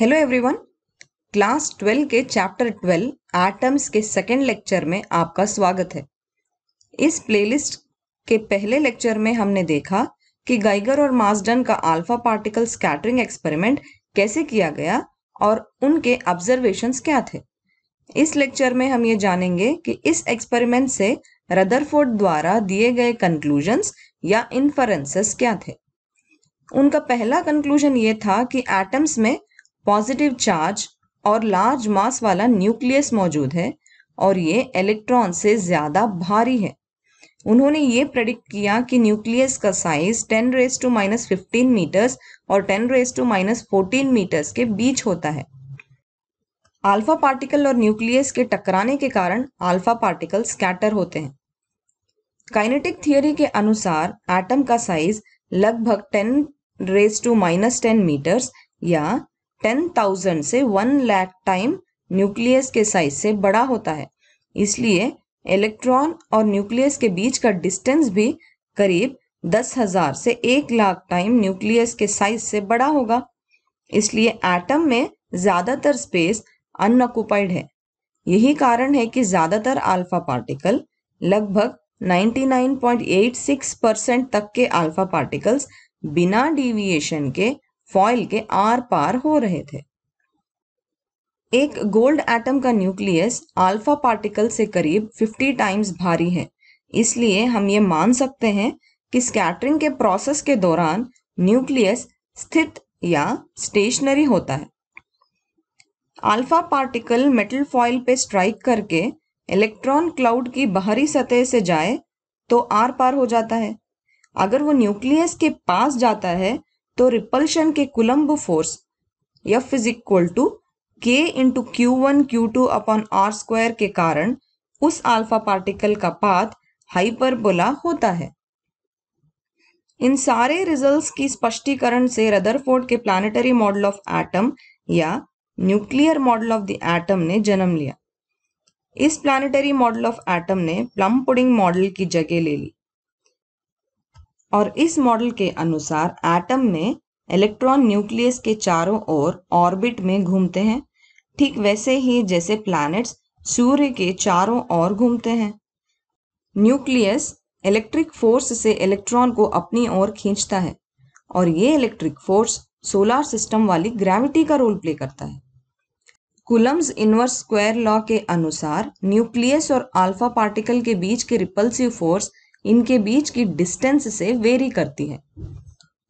Hello everyone class 12 के chapter 12 atoms के second lecture में आपका स्वागत है इस प्लेलिस्ट के पहले लेक्चर में हमने देखा कि गाइगर और मास्डन का अल्फा पार्टिकल स्कैटरिंग एक्सपेरिमेंट कैसे किया गया और उनके ऑब्जर्वेशंस क्या थे इस लेक्चर में हम ये जानेंगे कि इस एक्सपेरिमेंट से रदरफोर्ड द्वारा दिए गए कंक्लूजन्स या इन्फरेंसेस क्या थे उनका पहला कंक्लूजन ये था कि एटम्स में पॉजिटिव चार्ज और लार्ज मास वाला न्यूक्लियस मौजूद है और ये इलेक्ट्रॉन से ज़्यादा भारी है उन्होंने ये प्रेडिक्ट किया कि न्यूक्लियस का size 10 raise to minus fifteen metres और 10 raise to minus fourteen metres के बीच होता है अल्फा पार्टिकल और न्यूक्लियस के टकराने के कारण अल्फा पार्टिकल स्कैटर होते हैं काइनेटिक थियोरी के अनुसार एटम का साइज लगभग 10 raise to minus ten metres या टेन थाउजेंड से वन लाख टाइम न्यूक्लियस के साइज से बड़ा होता है इसलिए इलेक्ट्रॉन और न्यूक्लियस के बीच का डिस्टेंस भी करीब दस हजार से एक लाख टाइम न्यूक्लियस के साइज से बड़ा होगा इसलिए एटम में ज़्यादातर स्पेस अनऑक्युपाइड है यही कारण है कि ज़्यादातर अल्फा पार्टिकल लगभग 99.86 परसेंट तक के अल्फा पार्टिकल्स बिना डिविएशन के फॉइल के आर पार हो रहे थे एक गोल्ड एटम का न्यूक्लियस अल्फा पार्टिकल से करीब 50 टाइम्स भारी है इसलिए हम ये मान सकते हैं कि स्कैटरिंग के प्रोसेस के दौरान न्यूक्लियस स्थित या स्टेशनरी होता है अल्फा पार्टिकल मेटल फॉइल पे स्ट्राइक करके इलेक्ट्रॉन क्लाउड की बाहरी सतह से जाए तो आर पार हो जाता है अगर वो न्यूक्लियस के पास जाता है तो रिपल्शन के Coulomb force F is equal to K into Q one Q two upon R square के कारण उस अल्फा पार्टिकल का पाथ हाइपरबोला होता है इन सारे रिजल्ट्स की स्पष्टीकरण से रदरफोर्ड के प्लानिटरी मॉडल ऑफ एटम या nuclear model of the atom ने जन्म लिया इस प्लानिटरी मॉडल ऑफ एटम ने प्लम पुडिंग मॉडल की जगह ले ली और इस मॉडल के अनुसार एटम में इलेक्ट्रॉन न्यूक्लियस के चारों ओर ऑर्बिट में घूमते हैं ठीक वैसे ही जैसे प्लैनेट्स सूर्य के चारों ओर घूमते हैं न्यूक्लियस इलेक्ट्रिक फोर्स से इलेक्ट्रॉन को अपनी ओर खींचता है और ये इलेक्ट्रिक फोर्स सोलार सिस्टम वाली ग्रेविटी का रोल प्ले करता है कुलम्स इनवर्स स्क्वायर लॉ के अनुसार न्यूक्लियस और अल्फा पार्टिकल के बीच के रिपल्सिव फोर्स इनके बीच की डिस्टेंस से वेरी करती है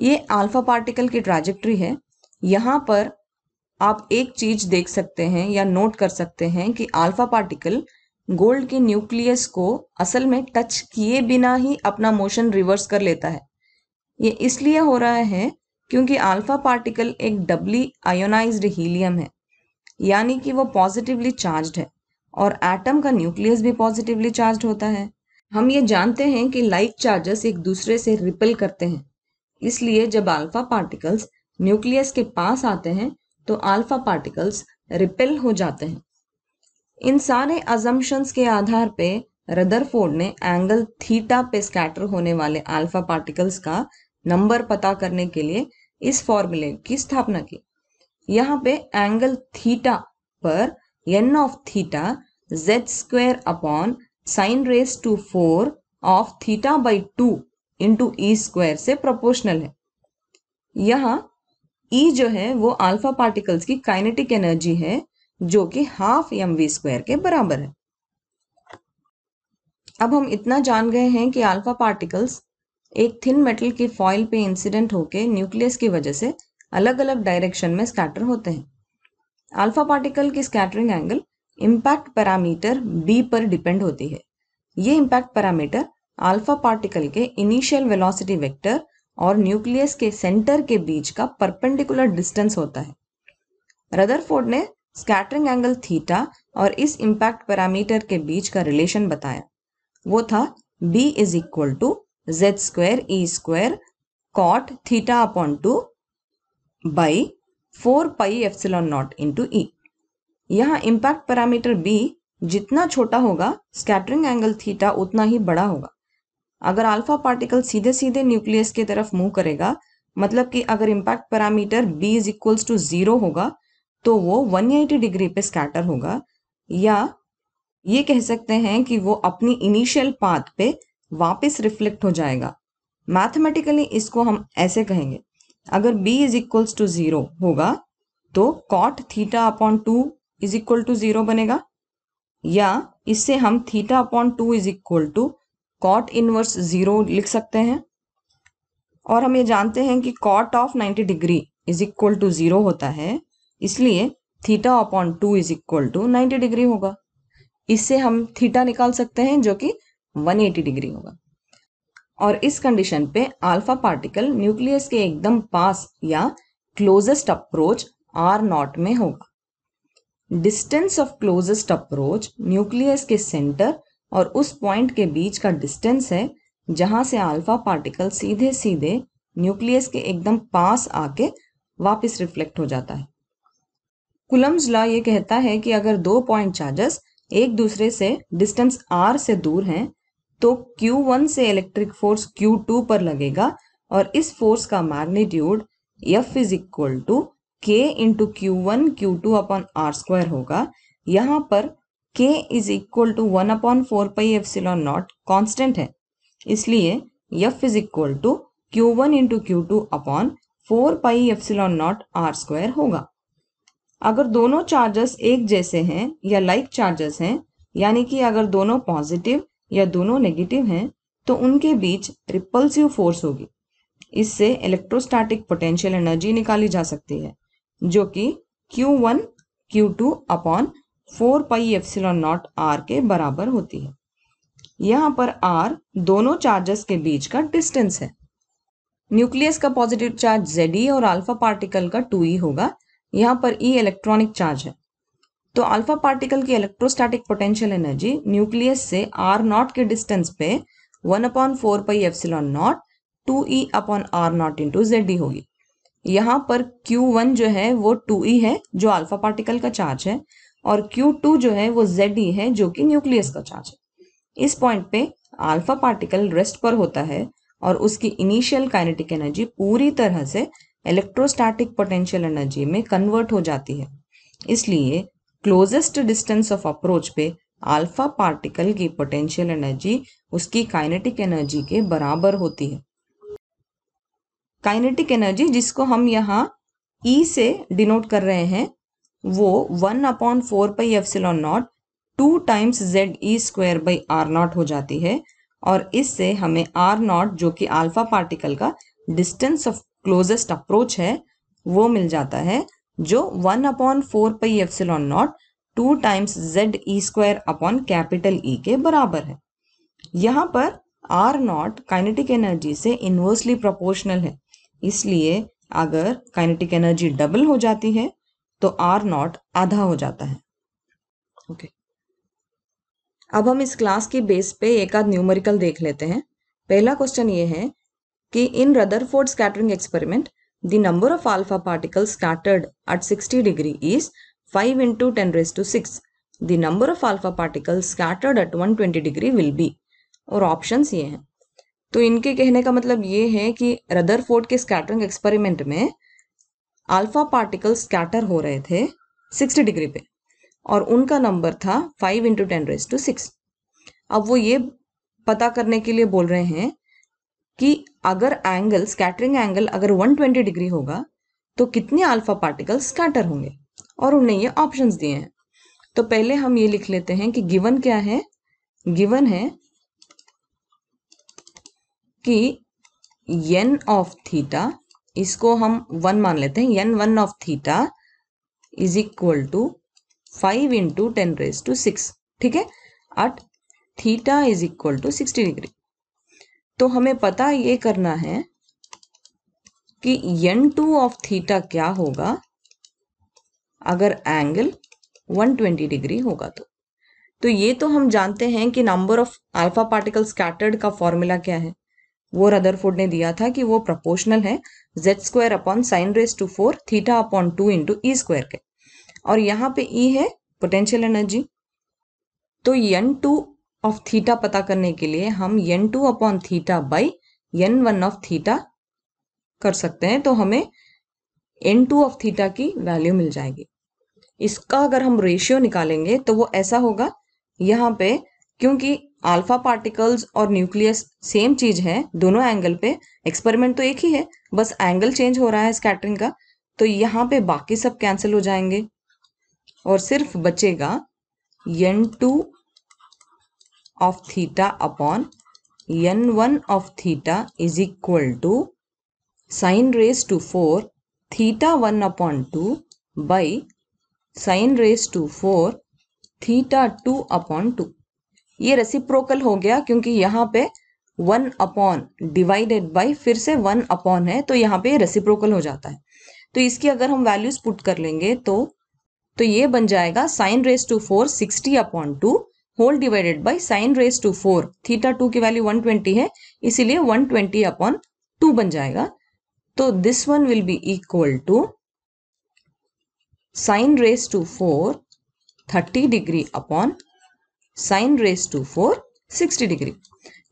ये अल्फा पार्टिकल की ट्राजेक्ट्री है यहाँ पर आप एक चीज देख सकते हैं या नोट कर सकते हैं कि अल्फा पार्टिकल गोल्ड के न्यूक्लियस को असल में टच किए बिना ही अपना मोशन रिवर्स कर लेता है ये इसलिए हो रहा है क्योंकि अल्फा पार्टिकल एक डबली आयोनाइज्ड हीलियम है यानी कि वो पॉजिटिवली चार्ज्ड है और एटम का न्यूक्लियस भी पॉजिटिवली चार्ज होता है हम ये जानते हैं कि लाइक चार्जेस एक दूसरे से रिपल करते हैं इसलिए जब अल्फा पार्टिकल्स न्यूक्लियस के पास आते हैं तो अल्फा पार्टिकल्स रिपेल हो जाते हैं इन सारे अजम्पन्स के आधार पे रदरफोर्ड ने एंगल थीटा पे स्कैटर होने वाले अल्फा पार्टिकल्स का नंबर पता करने के लिए इस फॉर्मूले की स्थापना की यहाँ पे एंगल थीटा पर N of theta Z square upon sine raise to four of theta by two into E square से प्रोपोर्शनल है यहाँ ई e जो है वो अल्फा पार्टिकल्स की काइनेटिक एनर्जी है जो कि हाफ एम वी स्क्वायर के बराबर है अब हम इतना जान गए हैं कि अल्फा पार्टिकल्स एक थिन मेटल की फॉइल पे इंसिडेंट होके न्यूक्लियस की वजह से अलग अलग डायरेक्शन में स्कैटर होते हैं अल्फा पार्टिकल की scattering angle impact parameter B पर डिपेंड होती है ये इम्पैक्ट पैरामीटर अल्फा पार्टिकल के इनिशियल वेलोसिटी वेक्टर और न्यूक्लियस के सेंटर के बीच का परपेंडिकुलर डिस्टेंस होता है रदरफोर्ड ने स्कैटरिंग एंगल थीटा और इस इम्पैक्ट पैरामीटर के बीच का रिलेशन बताया वो था B is equal to Z square E square cot theta upon two by four pi epsilon naught into E यहाँ इम्पैक्ट पैरामीटर बी जितना छोटा होगा स्कैटरिंग एंगल थीटा उतना ही बड़ा होगा अगर अल्फा पार्टिकल सीधे सीधे न्यूक्लियस की तरफ मूव करेगा मतलब कि अगर impact parameter B is equals to zero होगा तो वो 180 डिग्री पे स्कैटर होगा या ये कह सकते हैं कि वो अपनी इनिशियल पाथ पे वापस रिफ्लेक्ट हो जाएगा मैथमेटिकली इसको हम ऐसे कहेंगे अगर B is equals to zero होगा तो cot theta upon two is equal to zero बनेगा या इससे हम theta upon two is equal to cot inverse zero लिख सकते हैं और हम ये जानते हैं कि cot of 90 degree is equal to zero होता है इसलिए theta upon two is equal to ninety degree होगा इससे हम थीटा निकाल सकते हैं जो कि 180 डिग्री होगा और इस कंडीशन पे अल्फा पार्टिकल न्यूक्लियस के एकदम पास या क्लोजेस्ट अप्रोच आर नॉट में होगा distance of closest approach nucleus के सेंटर और उस पॉइंट के बीच का डिस्टेंस है जहां से अल्फा पार्टिकल सीधे सीधे न्यूक्लियस के एकदम पास आके वापस रिफ्लेक्ट हो जाता है कुलम्स लॉ ये कहता है कि अगर दो पॉइंट चार्जेस एक दूसरे से डिस्टेंस आर से दूर हैं तो क्यू वन से इलेक्ट्रिक फोर्स क्यू टू पर लगेगा और इस फोर्स का magnitude F is equal to k into Q one Q two upon R square होगा यहाँ पर k is equal to one upon four pi F epsilon naught constant है इसलिए f is equal to Q one into Q two upon four pi F epsilon naught R square होगा अगर दोनों charges एक जैसे हैं या लाइक like चार्जेस हैं यानी कि अगर दोनों पॉजिटिव या दोनों नेगेटिव हैं तो उनके बीच रिपल्सिव फोर्स होगी इससे इलेक्ट्रोस्टैटिक पोटेंशियल एनर्जी निकाली जा सकती है जो कि Q1 one Q two upon four pi epsilon naught R के बराबर होती है यहाँ पर आर दोनों चार्जेस के बीच का डिस्टेंस है न्यूक्लियस का पॉजिटिव चार्ज जेड ई और अल्फा पार्टिकल का टू ई होगा यहाँ पर ई इलेक्ट्रॉनिक चार्ज है तो अल्फा पार्टिकल की इलेक्ट्रोस्टैटिक पोटेंशियल एनर्जी न्यूक्लियस से आर नॉट के डिस्टेंस पे one upon four pi epsilon naught two E upon R naught into Z E होगी यहाँ पर Q1 जो है वो 2e है जो अल्फा पार्टिकल का चार्ज है और Q2 जो है वो ZE है जो कि न्यूक्लियस का चार्ज है इस पॉइंट पे अल्फा पार्टिकल रेस्ट पर होता है और उसकी इनिशियल काइनेटिक एनर्जी पूरी तरह से इलेक्ट्रोस्टैटिक पोटेंशियल एनर्जी में कन्वर्ट हो जाती है इसलिए क्लोजेस्ट डिस्टेंस ऑफ अप्रोच पे अल्फा पार्टिकल की पोटेंशियल एनर्जी उसकी काइनेटिक एनर्जी के बराबर होती है काइनेटिक एनर्जी जिसको हम यहाँ ई e से डिनोट कर रहे हैं वो one upon four by epsilon naught two times Z E square by R naught हो जाती है और इससे हमें आर नॉट जो कि अल्फा पार्टिकल का डिस्टेंस ऑफ क्लोजेस्ट अप्रोच है वो मिल जाता है जो one upon four pi epsilon naught two times Z E square upon capital E के बराबर है यहाँ पर आर नॉट काइनेटिक एनर्जी से इन्वर्सली प्रोपोर्शनल है इसलिए अगर काइनेटिक एनर्जी डबल हो जाती है तो आर नॉट आधा हो जाता है ओके okay. अब हम इस क्लास के बेस पे एक आध न्यूमरिकल देख लेते हैं पहला क्वेश्चन ये है कि in Rutherford scattering experiment the number of alpha particle scattered at 60 degree is 5 to ten raise to six the number of alpha particle scattered at 120 degree will be और option ये हैं तो इनके कहने का मतलब ये है कि रदरफोर्ड के स्कैटरिंग एक्सपेरिमेंट में अल्फा पार्टिकल स्कैटर हो रहे थे 60 डिग्री पे और उनका नंबर था 5 into ten raise to six अब वो ये पता करने के लिए बोल रहे हैं कि अगर एंगल स्कैटरिंग एंगल अगर 120 डिग्री होगा तो कितने अल्फा पार्टिकल स्कैटर होंगे और उन्हें ये ऑप्शंस दिए हैं तो पहले हम ये लिख लेते हैं कि गिवन क्या है गिवन है कि यन ऑफ थीटा इसको हम वन मान लेते हैं N one of theta is equal to five into ten raise to six ठीक है at theta is equal to sixty degree तो हमें पता ये करना है कि यन टू ऑफ थीटा क्या होगा अगर एंगल 120 डिग्री होगा तो तो ये तो हम जानते हैं कि number of alpha particle scattered का फॉर्मूला क्या है वो रदरफोर्ड ने दिया था कि वो प्रपोर्शनल है Z square upon sine raise to four theta upon two into E square के और यहाँ पे ई e है पोटेंशियल एनर्जी तो एन टू ऑफ थीटा पता करने के लिए हम N two upon theta by N one of theta कर सकते हैं तो हमें एन टू ऑफ थीटा की वैल्यू मिल जाएगी इसका अगर हम रेशियो निकालेंगे तो वो ऐसा होगा यहाँ पे क्योंकि अल्फा पार्टिकल्स और न्यूक्लियस सेम चीज है दोनों एंगल पे एक्सपेरिमेंट तो एक ही है बस एंगल चेंज हो रहा है स्कैटरिंग का तो यहाँ पे बाकी सब कैंसिल हो जाएंगे और सिर्फ बचेगा N two of theta upon N one of theta is equal to sine raise to four theta one upon two by sine raise to four theta two upon two ये रेसिप्रोकल हो गया क्योंकि यहाँ पे वन अपॉन डिवाइडेड बाई फिर से one upon है तो यहाँ पे रेसिप्रोकल हो जाता है तो इसकी अगर हम वैल्यूज पुट कर लेंगे तो तो ये बन जाएगा sine raise to four sixty upon two whole divided by sine raise to four theta two की वैल्यू वन ट्वेंटी है इसीलिए वन ट्वेंटी अपॉन टू बन जाएगा तो this one will be equal to sine raise to four thirty degree upon sine raise to four sixty degree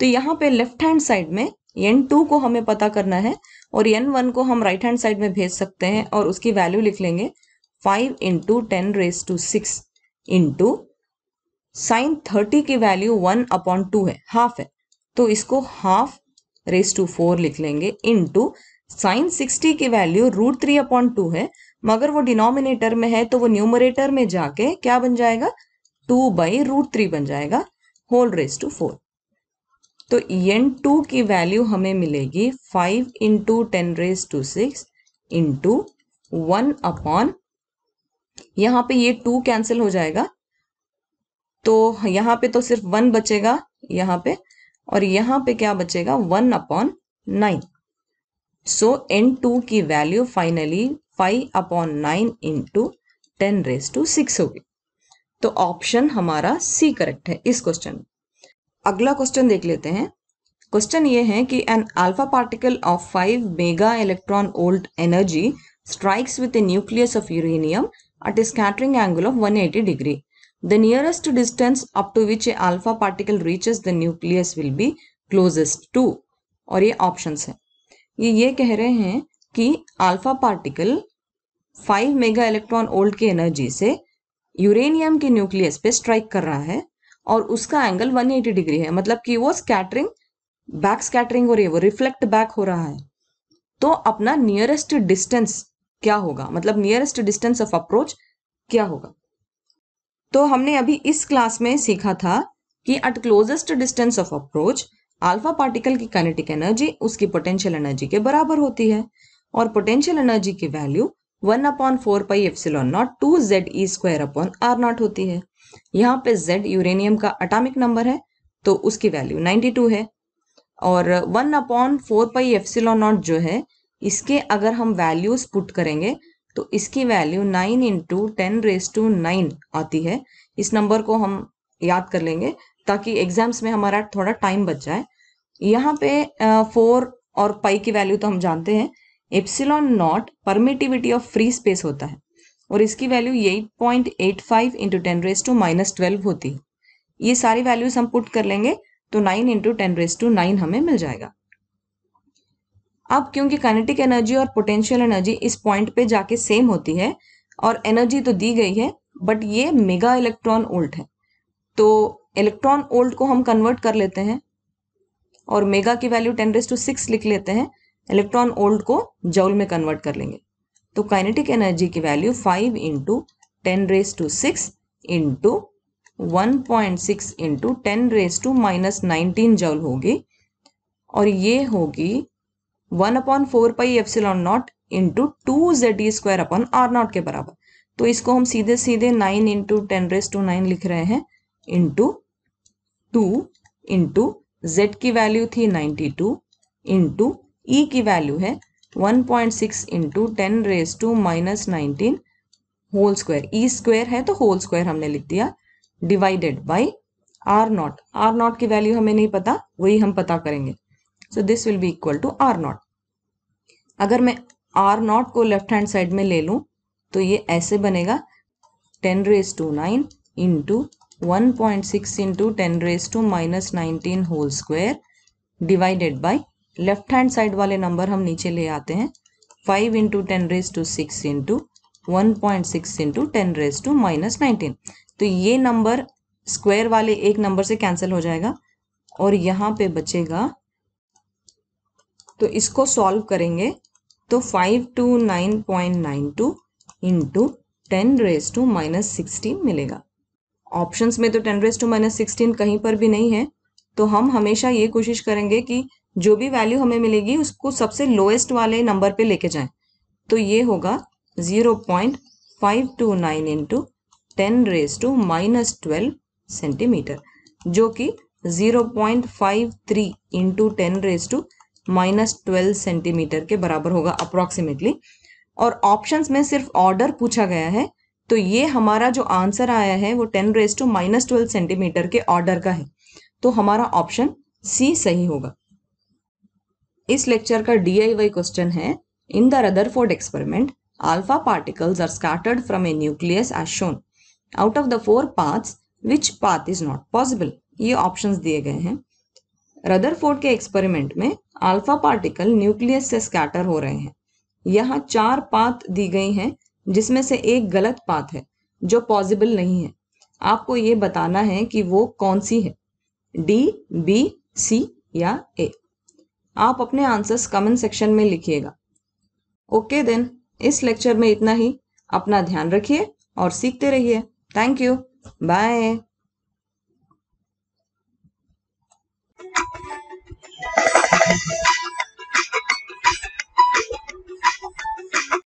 तो यहाँ पे left hand side में एन टू को हमें पता करना है और एन वन को हम राइट हैंड साइड में भेज सकते हैं और उसकी वैल्यू लिख लेंगे five into ten raise to six into sine thirty की वैल्यू वन अपॉन टू है हाफ है तो इसको हाफ रेस टू फोर लिख लेंगे इंटू साइन सिक्सटी की value root three upon two है मगर वो डिनोमिनेटर में है तो वो न्यूमरेटर में जाके क्या बन जाएगा टू बाई रूट थ्री बन जाएगा होल रेस टू फोर तो एन टू की वैल्यू हमें मिलेगी five into ten raise to six into one upon यहाँ पे ये टू कैंसिल हो जाएगा तो यहाँ पे तो सिर्फ वन बचेगा यहाँ पे और यहाँ पे क्या बचेगा one upon nine so n two की value finally five upon nine into ten raise to six होगी तो ऑप्शन हमारा सी करेक्ट है इस क्वेश्चन अगला क्वेश्चन देख लेते हैं क्वेश्चन ये है कि an alpha particle of five mega electron volt energy strikes with a nucleus of uranium at a scattering angle of 180 degree the nearest distance up to which a alpha particle reaches the nucleus will be closest to और ये option है ये ये कह रहे हैं कि alpha particle 5 mega electron volt की एनर्जी से यूरेनियम के न्यूक्लियस पे स्ट्राइक कर रहा है और उसका एंगल 180 डिग्री है मतलब कि वो स्कैटरिंग बैक स्कैटरिंग हो रही है वो रिफ्लेक्ट बैक हो रहा है तो अपना नियरेस्ट डिस्टेंस क्या होगा मतलब नियरेस्ट डिस्टेंस ऑफ अप्रोच क्या होगा तो हमने अभी इस क्लास में सीखा था कि at closest distance of approach alpha particle की काइनेटिक एनर्जी उसकी पोटेंशियल एनर्जी के बराबर होती है और पोटेंशियल एनर्जी की value one upon four pi epsilon naught two Z E square upon R naught होती है यहाँ पे जेड यूरेनियम का अटामिक नंबर है तो उसकी वैल्यू 92 है और one upon four pi epsilon naught जो है इसके अगर हम वैल्यूज पुट करेंगे तो इसकी value nine into ten raise to nine आती है इस नंबर को हम याद कर लेंगे ताकि एग्जाम्स में हमारा थोड़ा टाइम बच जाए यहाँ पे फोर और पाई की वैल्यू तो हम जानते हैं epsilon naught permittivity of free space होता है और इसकी value eight point eight five into ten raise to minus twelve होती है ये सारी वैल्यूज हम पुट कर लेंगे तो nine into ten raise to nine हमें मिल जाएगा अब क्योंकि काइनेटिक एनर्जी और पोटेंशियल एनर्जी इस पॉइंट पे जाके सेम होती है और एनर्जी तो दी गई है बट ये मेगा इलेक्ट्रॉन ओल्ट है तो इलेक्ट्रॉन ओल्ट को हम कन्वर्ट कर लेते हैं और मेगा की value ten raise to six लिख लेते हैं इलेक्ट्रॉन ओल्ड को जौल में कन्वर्ट कर लेंगे तो काइनेटिक एनर्जी की value five into ten raise to six into one point six into ten raise to minus nineteen joule होगी और ये होगी one upon four pi epsilon naught into two Z E square upon R naught के बराबर तो इसको हम सीधे सीधे nine into ten raise to nine लिख रहे हैं इंटू टू इंटू जेड की वैल्यू थी नाइनटी टू इंटू ई e की वैल्यू है 1.6 point six into ten raise to minus nineteen whole square E square है तो होल स्क्वायर हमने लिख दिया divided by R naught R naught की वैल्यू हमें नहीं पता वही हम पता करेंगे so this will be equal to R naught अगर मैं आर नॉट को लेफ्ट हैंड साइड में ले लूँ तो ये ऐसे बनेगा ten raise to nine into one point six into ten raise to minus nineteen whole square divided by left hand side वाले नंबर हम नीचे ले आते हैं five into ten raise to six into one point six into ten raise to minus nineteen तो ये number square वाले एक नंबर से कैंसिल हो जाएगा और यहाँ पे बचेगा तो इसको सॉल्व करेंगे तो five two nine point nine two into ten raise to minus sixteen मिलेगा ऑप्शंस में तो ten raise to minus sixteen कहीं पर भी नहीं है तो हम हमेशा ये कोशिश करेंगे कि जो भी वैल्यू हमें मिलेगी उसको सबसे लोएस्ट वाले नंबर पे लेके जाएं तो ये होगा zero point five two nine into ten raise to minus twelve centimetre जो कि zero point five three into ten raise to minus twelve centimetre के बराबर होगा अप्रॉक्सीमेटली और ऑप्शंस में सिर्फ ऑर्डर पूछा गया है तो ये हमारा जो आंसर आया है वो ten raise to minus twelve centimetre के ऑर्डर का है तो हमारा ऑप्शन सी सही होगा इस लेक्चर का डी क्वेश्चन है in the Rutherford experiment alpha particle are scattered from a nucleus as shown out of the four paths, which path is not possible ये ऑप्शन दिए गए हैं रदरफोर्ड के एक्सपेरिमेंट में अल्फा पार्टिकल न्यूक्लियस से scatter हो रहे हैं यहाँ चार पाथ दी गई हैं जिसमें से एक गलत पाथ है जो पॉसिबल नहीं है आपको ये बताना है कि वो कौन सी है डी बी सी या ए आप अपने आंसर्स कमेंट सेक्शन में लिखिएगा ओके देन इस लेक्चर में इतना ही अपना ध्यान रखिए और सीखते रहिए thank you bye Thank you.